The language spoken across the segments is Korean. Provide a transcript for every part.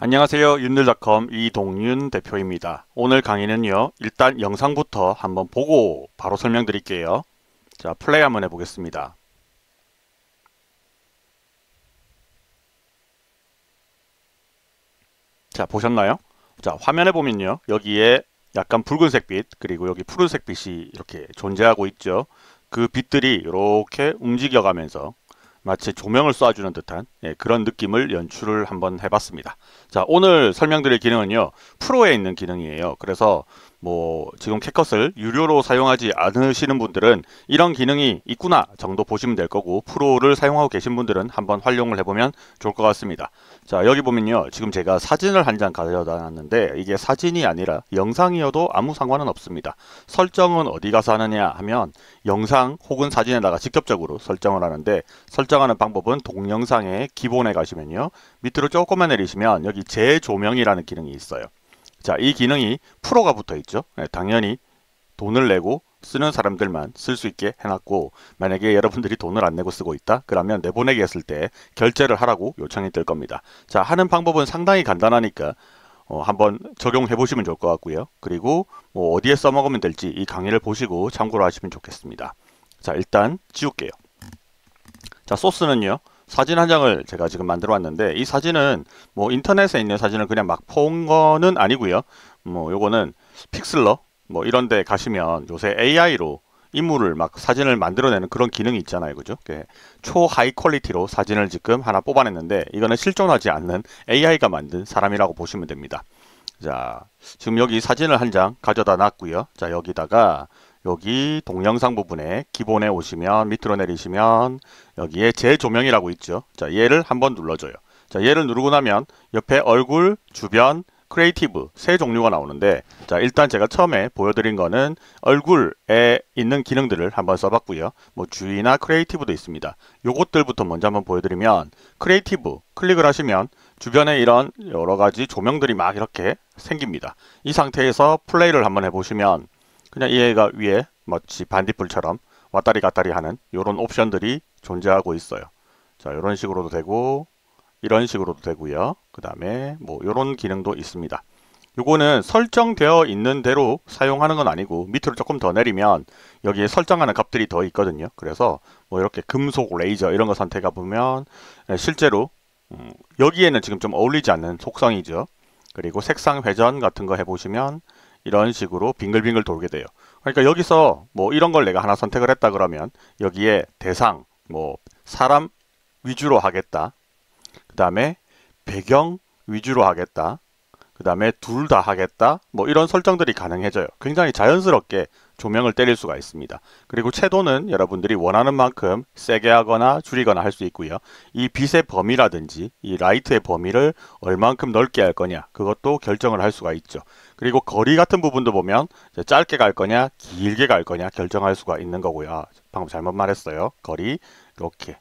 안녕하세요. 윤들닷컴 이동윤 대표입니다. 오늘 강의는요. 일단 영상부터 한번 보고 바로 설명드릴게요. 자, 플레이 한번 해보겠습니다. 자, 보셨나요? 자, 화면에 보면요. 여기에 약간 붉은색 빛, 그리고 여기 푸른색 빛이 이렇게 존재하고 있죠. 그 빛들이 이렇게 움직여가면서 마치 조명을 쏴주는 듯한 예, 그런 느낌을 연출을 한번 해봤습니다. 자 오늘 설명드릴 기능은요 프로에 있는 기능이에요. 그래서 뭐 지금 캐컷을 유료로 사용하지 않으시는 분들은 이런 기능이 있구나 정도 보시면 될 거고 프로를 사용하고 계신 분들은 한번 활용을 해보면 좋을 것 같습니다. 자 여기 보면요 지금 제가 사진을 한 장 가져다 놨는데 이게 사진이 아니라 영상이어도 아무 상관은 없습니다 설정은 어디 가서 하느냐 하면 영상 혹은 사진에다가 직접적으로 설정을 하는데 설정하는 방법은 동영상의 기본에 가시면요 밑으로 조금만 내리시면 여기 재조명이라는 기능이 있어요 자이 기능이 프로가 붙어 있죠 네, 당연히 돈을 내고 쓰는 사람들만 쓸 수 있게 해놨고 만약에 여러분들이 돈을 안 내고 쓰고 있다 그러면 내보내기 했을 때 결제를 하라고 요청이 될 겁니다 자 하는 방법은 상당히 간단하니까 어, 한번 적용해 보시면 좋을 것 같고요 그리고 뭐 어디에 써먹으면 될지 이 강의를 보시고 참고를 하시면 좋겠습니다 자 일단 지울게요 자 소스는요 사진 한 장을 제가 지금 만들어 왔는데 이 사진은 뭐 인터넷에 있는 사진을 그냥 막 퍼온 거는 아니고요 뭐 요거는 픽슬러 뭐 이런 데 가시면 요새 AI로 인물을 막 사진을 만들어내는 그런 기능이 있잖아요. 그죠? 예. 초하이 퀄리티로 사진을 지금 하나 뽑아냈는데 이거는 실존하지 않는 AI가 만든 사람이라고 보시면 됩니다. 자, 지금 여기 사진을 한 장 가져다 놨고요. 자, 여기다가 여기 동영상 부분에 기본에 오시면 밑으로 내리시면 여기에 재조명이라고 있죠. 자, 얘를 한번 눌러줘요. 자, 얘를 누르고 나면 옆에 얼굴, 주변, 크리에이티브 세 종류가 나오는데 자 일단 제가 처음에 보여드린 거는 얼굴에 있는 기능들을 한번 써봤고요. 뭐 주의나 크리에이티브도 있습니다. 요것들부터 먼저 한번 보여드리면 크리에이티브 클릭을 하시면 주변에 이런 여러 가지 조명들이 막 이렇게 생깁니다. 이 상태에서 플레이를 한번 해보시면 그냥 얘가 위에 마치 반딧불처럼 왔다리 갔다리 하는 이런 옵션들이 존재하고 있어요. 자 이런 식으로도 되고 이런 식으로도 되고요. 그 다음에 뭐 이런 기능도 있습니다. 요거는 설정되어 있는 대로 사용하는 건 아니고 밑으로 조금 더 내리면 여기에 설정하는 값들이 더 있거든요. 그래서 뭐 이렇게 금속 레이저 이런 거 선택해 보면 예, 실제로 음, 여기에는 지금 좀 어울리지 않는 속성이죠. 그리고 색상 회전 같은 거 해보시면 이런 식으로 빙글빙글 돌게 돼요. 그러니까 여기서 뭐 이런 걸 내가 하나 선택을 했다 그러면 여기에 대상, 뭐 사람 위주로 하겠다. 그 다음에 배경 위주로 하겠다. 그 다음에 둘 다 하겠다. 뭐 이런 설정들이 가능해져요. 굉장히 자연스럽게 조명을 때릴 수가 있습니다. 그리고 채도는 여러분들이 원하는 만큼 세게 하거나 줄이거나 할 수 있고요. 이 빛의 범위라든지 이 라이트의 범위를 얼만큼 넓게 할 거냐 그것도 결정을 할 수가 있죠. 그리고 거리 같은 부분도 보면 짧게 갈 거냐 길게 갈 거냐 결정할 수가 있는 거고요. 방금 잘못 말했어요. 거리 이렇게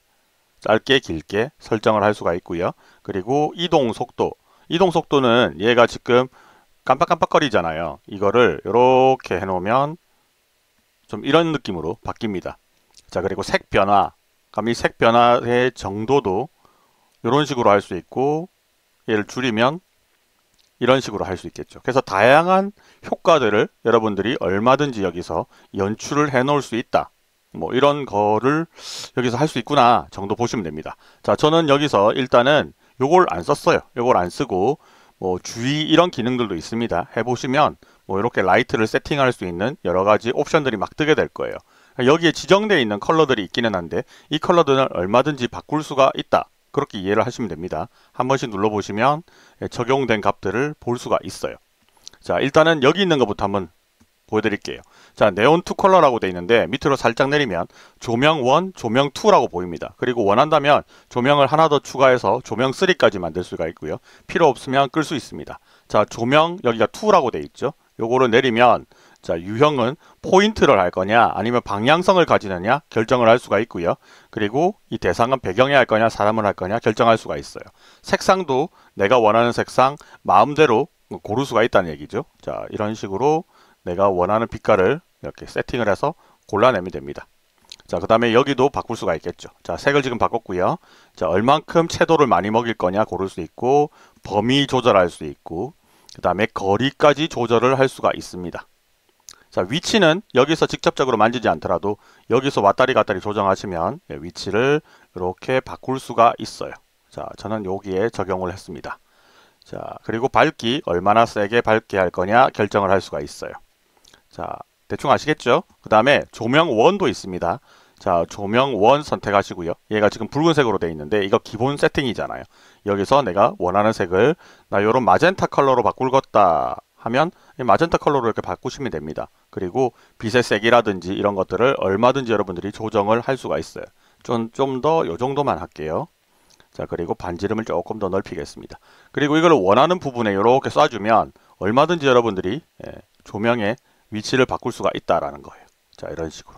짧게 길게 설정을 할 수가 있고요. 그리고 이동 속도. 이동 속도는 얘가 지금 깜빡깜빡거리잖아요. 이거를 이렇게 해놓으면 좀 이런 느낌으로 바뀝니다. 자 그리고 색 변화. 감히 색 변화의 정도도 이런 식으로 할 수 있고 얘를 줄이면 이런 식으로 할 수 있겠죠. 그래서 다양한 효과들을 여러분들이 얼마든지 여기서 연출을 해 놓을 수 있다. 뭐 이런 거를 여기서 할 수 있구나 정도 보시면 됩니다. 자 저는 여기서 일단은 요걸 안 썼어요. 요걸 안 쓰고 뭐 주의 이런 기능들도 있습니다. 해보시면 뭐 이렇게 라이트를 세팅할 수 있는 여러 가지 옵션들이 막 뜨게 될 거예요. 여기에 지정되어 있는 컬러들이 있기는 한데 이 컬러들은 얼마든지 바꿀 수가 있다. 그렇게 이해를 하시면 됩니다. 한 번씩 눌러보시면 예, 적용된 값들을 볼 수가 있어요. 자 일단은 여기 있는 것부터 한번 보여드릴게요. 자 네온 투 컬러라고 돼 있는데 밑으로 살짝 내리면 조명 1, 조명 2라고 보입니다. 그리고 원한다면 조명을 하나 더 추가해서 조명 3까지 만들 수가 있고요. 필요 없으면 끌 수 있습니다. 자 조명 여기가 2라고 돼 있죠. 요거를 내리면 자 유형은 포인트를 할 거냐 아니면 방향성을 가지느냐 결정을 할 수가 있고요. 그리고 이 대상은 배경에 할 거냐 사람을 할 거냐 결정할 수가 있어요. 색상도 내가 원하는 색상 마음대로 고를 수가 있다는 얘기죠. 자 이런 식으로 내가 원하는 빛깔을 이렇게 세팅을 해서 골라내면 됩니다. 자, 그 다음에 여기도 바꿀 수가 있겠죠. 자, 색을 지금 바꿨고요. 자, 얼만큼 채도를 많이 먹일 거냐 고를 수 있고 범위 조절할 수 있고 그 다음에 거리까지 조절을 할 수가 있습니다. 자, 위치는 여기서 직접적으로 만지지 않더라도 여기서 왔다리 갔다리 조정하시면 예, 위치를 이렇게 바꿀 수가 있어요. 자, 저는 여기에 적용을 했습니다. 자, 그리고 밝기, 얼마나 세게 밝게 할 거냐 결정을 할 수가 있어요. 자, 대충 아시겠죠? 그 다음에 조명원도 있습니다. 자 조명원 선택하시고요. 얘가 지금 붉은색으로 되어 있는데 이거 기본 세팅이잖아요. 여기서 내가 원하는 색을 나요런 마젠타 컬러로 바꿀 것다 하면 마젠타 컬러로 이렇게 바꾸시면 됩니다. 그리고 빛의 색이라든지 이런 것들을 얼마든지 여러분들이 조정을 할 수가 있어요. 좀 좀 더 요 정도만 할게요. 자 그리고 반지름을 조금 더 넓히겠습니다. 그리고 이걸 원하는 부분에 이렇게 쏴주면 얼마든지 여러분들이 예, 조명에 위치를 바꿀 수가 있다라는 거예요. 자 이런 식으로.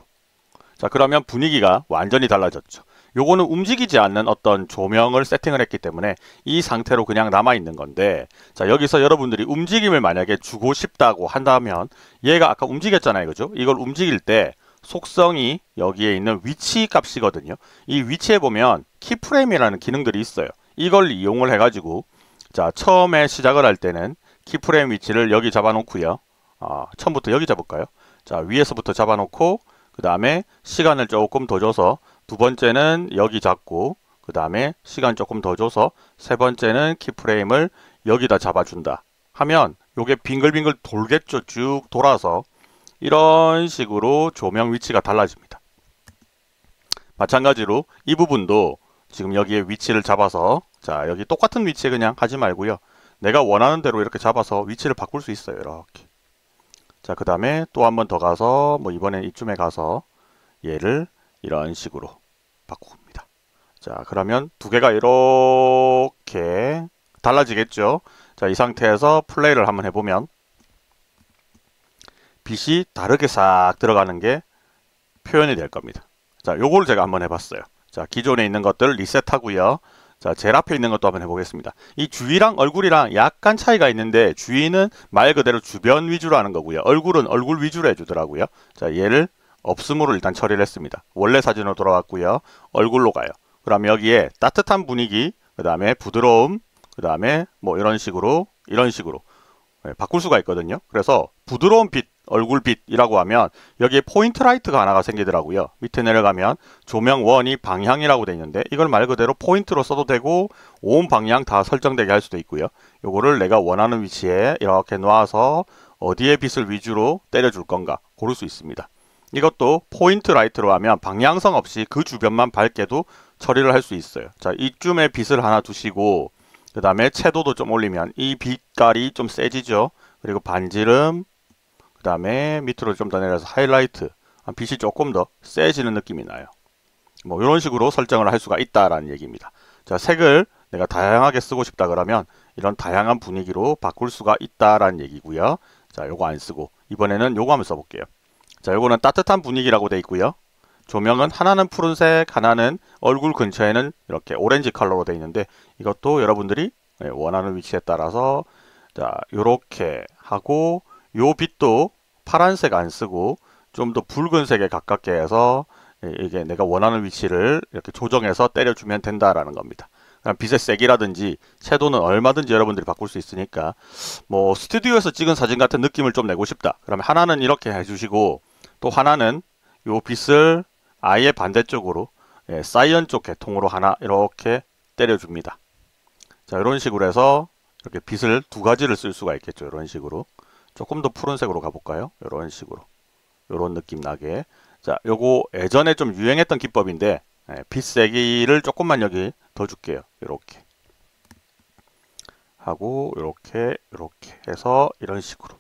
자 그러면 분위기가 완전히 달라졌죠. 요거는 움직이지 않는 어떤 조명을 세팅을 했기 때문에 이 상태로 그냥 남아있는 건데 자 여기서 여러분들이 움직임을 만약에 주고 싶다고 한다면 얘가 아까 움직였잖아요 그죠 이걸 움직일 때 속성이 여기에 있는 위치 값이거든요 이 위치에 보면 키프레임이라는 기능들이 있어요 이걸 이용을 해가지고 자 처음에 시작을 할 때는 키프레임 위치를 여기 잡아놓고요 어, 처음부터 여기 잡을까요? 자 위에서부터 잡아놓고 그 다음에 시간을 조금 더 줘서 두 번째는 여기 잡고 그 다음에 시간 조금 더 줘서 세 번째는 키프레임을 여기다 잡아준다 하면 요게 빙글빙글 돌겠죠 쭉 돌아서 이런 식으로 조명 위치가 달라집니다 마찬가지로 이 부분도 지금 여기에 위치를 잡아서 자 여기 똑같은 위치에 그냥 하지 말고요 내가 원하는 대로 이렇게 잡아서 위치를 바꿀 수 있어요 이렇게 자, 그 다음에 또 한 번 더 가서 뭐 이번에 이쯤에 가서 얘를 이런 식으로 바꿉니다. 자, 그러면 두 개가 이렇게 달라지겠죠. 자, 이 상태에서 플레이를 한번 해보면 빛이 다르게 싹 들어가는 게 표현이 될 겁니다. 자, 요걸 제가 한번 해봤어요. 자, 기존에 있는 것들 리셋하고요. 자, 제일 앞에 있는 것도 한번 해보겠습니다. 이 주위랑 얼굴이랑 약간 차이가 있는데 주위는 말 그대로 주변 위주로 하는 거고요. 얼굴은 얼굴 위주로 해주더라고요. 자, 얘를 없음으로 일단 처리를 했습니다. 원래 사진으로 돌아왔고요. 얼굴로 가요. 그럼 여기에 따뜻한 분위기, 그 다음에 부드러움, 그 다음에 뭐 이런 식으로 이런 식으로 네, 바꿀 수가 있거든요. 그래서 부드러운 빛 얼굴빛이라고 하면 여기에 포인트 라이트가 하나가 생기더라고요. 밑에 내려가면 조명 원이 방향이라고 되어 있는데 이걸 말 그대로 포인트로 써도 되고 온 방향 다 설정되게 할 수도 있고요. 요거를 내가 원하는 위치에 이렇게 놔서 어디에 빛을 위주로 때려줄 건가 고를 수 있습니다. 이것도 포인트 라이트로 하면 방향성 없이 그 주변만 밝게도 처리를 할 수 있어요. 자 이쯤에 빛을 하나 두시고 그 다음에 채도도 좀 올리면 이 빛깔이 좀 세지죠. 그리고 반지름, 그 다음에 밑으로 좀 더 내려서 하이라이트 빛이 조금 더 세지는 느낌이 나요 뭐 이런 식으로 설정을 할 수가 있다라는 얘기입니다 자 색을 내가 다양하게 쓰고 싶다 그러면 이런 다양한 분위기로 바꿀 수가 있다라는 얘기고요 자 요거 안 쓰고 이번에는 요거 한번 써볼게요 자 요거는 따뜻한 분위기라고 돼 있고요 조명은 하나는 푸른색 하나는 얼굴 근처에는 이렇게 오렌지 컬러로 돼 있는데 이것도 여러분들이 예, 원하는 위치에 따라서 자 요렇게 하고 요 빛도 파란색 안 쓰고 좀 더 붉은색에 가깝게 해서 이게 내가 원하는 위치를 이렇게 조정해서 때려주면 된다라는 겁니다. 그러니까 빛의 색이라든지 채도는 얼마든지 여러분들이 바꿀 수 있으니까 뭐 스튜디오에서 찍은 사진 같은 느낌을 좀 내고 싶다. 그러면 하나는 이렇게 해주시고 또 하나는 요 빛을 아예 반대쪽으로 예, 사이언 쪽 계통으로 하나 이렇게 때려줍니다. 자 이런 식으로 해서 이렇게 빛을 두 가지를 쓸 수가 있겠죠. 이런 식으로. 조금 더 푸른색으로 가볼까요? 이런 식으로 이런 느낌 나게 자 요거 예전에 좀 유행했던 기법인데 예, 빛 세기를 조금만 여기 더 줄게요 이렇게 하고 이렇게 이렇게 해서 이런 식으로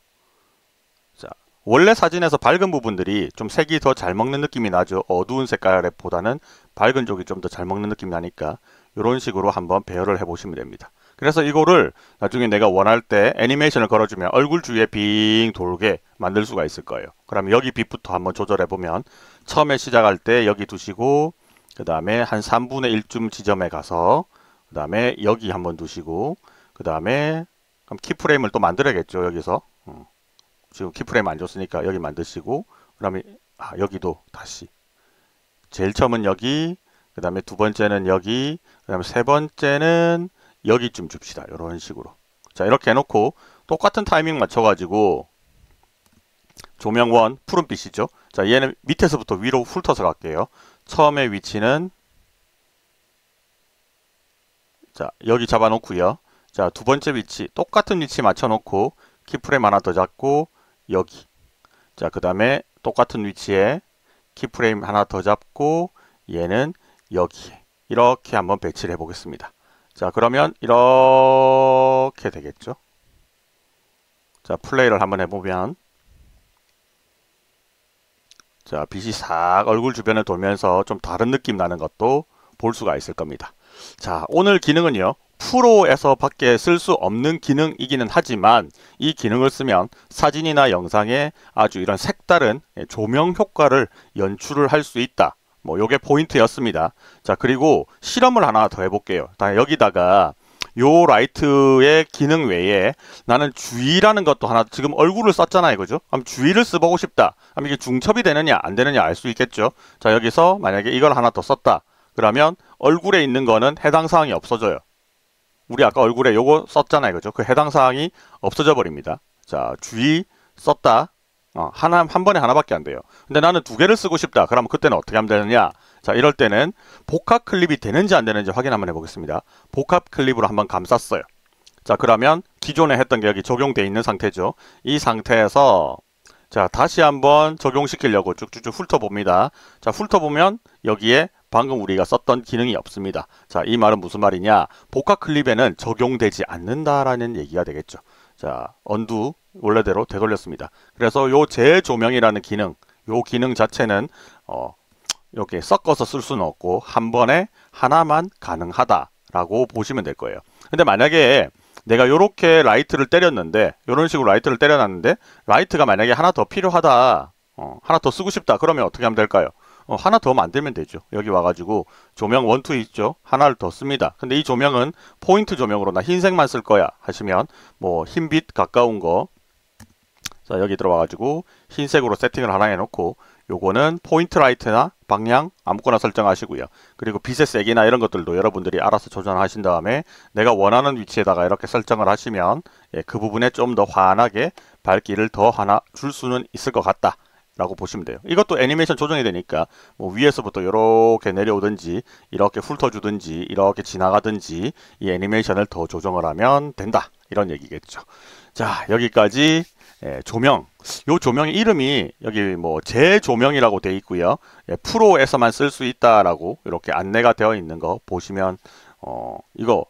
자 원래 사진에서 밝은 부분들이 좀 색이 더 잘 먹는 느낌이 나죠 어두운 색깔보다는 밝은 쪽이 좀 더 잘 먹는 느낌이 나니까 이런 식으로 한번 배열을 해 보시면 됩니다 그래서 이거를 나중에 내가 원할 때 애니메이션을 걸어주면 얼굴 주위에 빙 돌게 만들 수가 있을 거예요. 그럼 여기 빛부터 한번 조절해보면 처음에 시작할 때 여기 두시고 그 다음에 한 3분의 1쯤 지점에 가서 그 다음에 여기 한번 두시고 그 다음에 그럼 키프레임을 또 만들어야겠죠 여기서 음. 지금 키프레임 안 줬으니까 여기 만드시고 그 다음에 아, 여기도 다시 제일 처음은 여기 그 다음에 두 번째는 여기 그 다음에 세 번째는 여기쯤 줍시다. 이런 식으로. 자 이렇게 해놓고 똑같은 타이밍 맞춰가지고 조명원 푸른빛이죠. 자 얘는 밑에서부터 위로 훑어서 갈게요. 처음에 위치는 자 여기 잡아놓고요. 자 두번째 위치 똑같은 위치 맞춰놓고 키프레임 하나 더 잡고 여기 자 그 다음에 똑같은 위치에 키프레임 하나 더 잡고 얘는 여기 이렇게 한번 배치를 해보겠습니다. 자 그러면 이렇게 되겠죠 자 플레이를 한번 해보면 자 빛이 싹 얼굴 주변에 돌면서 좀 다른 느낌 나는 것도 볼 수가 있을 겁니다 자 오늘 기능은요 프로에서 밖에 쓸 수 없는 기능이기는 하지만 이 기능을 쓰면 사진이나 영상에 아주 이런 색다른 조명 효과를 연출을 할 수 있다 뭐 요게 포인트였습니다. 자 그리고 실험을 하나 더 해볼게요. 여기다가 요 라이트의 기능 외에 나는 주의라는 것도 하나 지금 얼굴을 썼잖아요 그죠 그럼 주의를 써보고 싶다 그럼 이게 중첩이 되느냐 안 되느냐 알 수 있겠죠 자 여기서 만약에 이걸 하나 더 썼다 그러면 얼굴에 있는 거는 해당 사항이 없어져요 우리 아까 얼굴에 요거 썼잖아요 그죠 그 해당 사항이 없어져 버립니다 자 주의 썼다 어, 하나 한 번에 하나밖에 안 돼요. 근데 나는 두 개를 쓰고 싶다. 그러면 그때는 어떻게 하면 되느냐? 자, 이럴 때는 복합 클립이 되는지 안 되는지 확인 한번 해보겠습니다. 복합 클립으로 한번 감쌌어요. 자, 그러면 기존에 했던 게여이적용되어 있는 상태죠. 이 상태에서 자, 다시 한번 적용시키려고 쭉쭉쭉 훑어봅니다. 자, 훑어보면 여기에 방금 우리가 썼던 기능이 없습니다. 자, 이 말은 무슨 말이냐? 복합 클립에는 적용되지 않는다라는 얘기가 되겠죠. 자, 언두 원래대로 되돌렸습니다. 그래서 요 재조명이라는 기능, 요 기능 자체는 어, 이렇게 섞어서 쓸 수는 없고 한 번에 하나만 가능하다라고 보시면 될 거예요. 근데 만약에 내가 요렇게 라이트를 때렸는데 요런 식으로 라이트를 때려놨는데 라이트가 만약에 하나 더 필요하다 어, 하나 더 쓰고 싶다 그러면 어떻게 하면 될까요? 어, 하나 더 만들면 되죠. 여기 와가지고 조명 원투 있죠. 하나를 더 씁니다. 근데 이 조명은 포인트 조명으로 나 흰색만 쓸 거야 하시면 뭐 흰빛 가까운 거자 여기 들어와가지고 흰색으로 세팅을 하나 해놓고 요거는 포인트 라이트나 방향 아무거나 설정하시고요. 그리고 빛의 세이나 이런 것들도 여러분들이 알아서 조절하신 다음에 내가 원하는 위치에다가 이렇게 설정을 하시면 예, 그 부분에 좀 더 환하게 밝기를 더 하나 줄 수는 있을 것 같다. 라고 보시면 돼요. 이것도 애니메이션 조정이 되니까 뭐 위에서부터 이렇게 내려오든지 이렇게 훑어주든지 이렇게 지나가든지 이 애니메이션을 더 조정을 하면 된다. 이런 얘기겠죠. 자 여기까지 예, 조명. 요 조명의 이름이 여기 뭐 재조명이라고 돼 있고요. 예, 프로에서만 쓸 수 있다라고 이렇게 안내가 되어 있는 거 보시면 어, 이거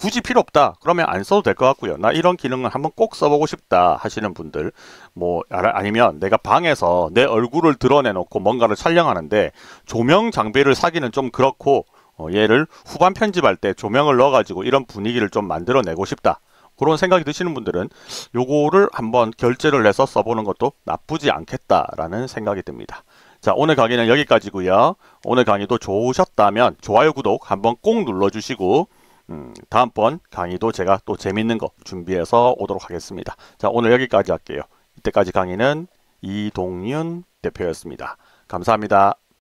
굳이 필요 없다. 그러면 안 써도 될 것 같고요. 나 이런 기능을 한번 꼭 써보고 싶다 하시는 분들 뭐 아니면 내가 방에서 내 얼굴을 드러내놓고 뭔가를 촬영하는데 조명 장비를 사기는 좀 그렇고 어, 얘를 후반 편집할 때 조명을 넣어가지고 이런 분위기를 좀 만들어내고 싶다. 그런 생각이 드시는 분들은 요거를 한번 결제를 해서 써보는 것도 나쁘지 않겠다라는 생각이 듭니다. 자 오늘 강의는 여기까지고요. 오늘 강의도 좋으셨다면 좋아요 구독 한번 꼭 눌러주시고 음, 다음번 강의도 제가 또 재밌는 거 준비해서 오도록 하겠습니다. 자 오늘 여기까지 할게요. 이때까지 강의는 이동윤 대표였습니다. 감사합니다.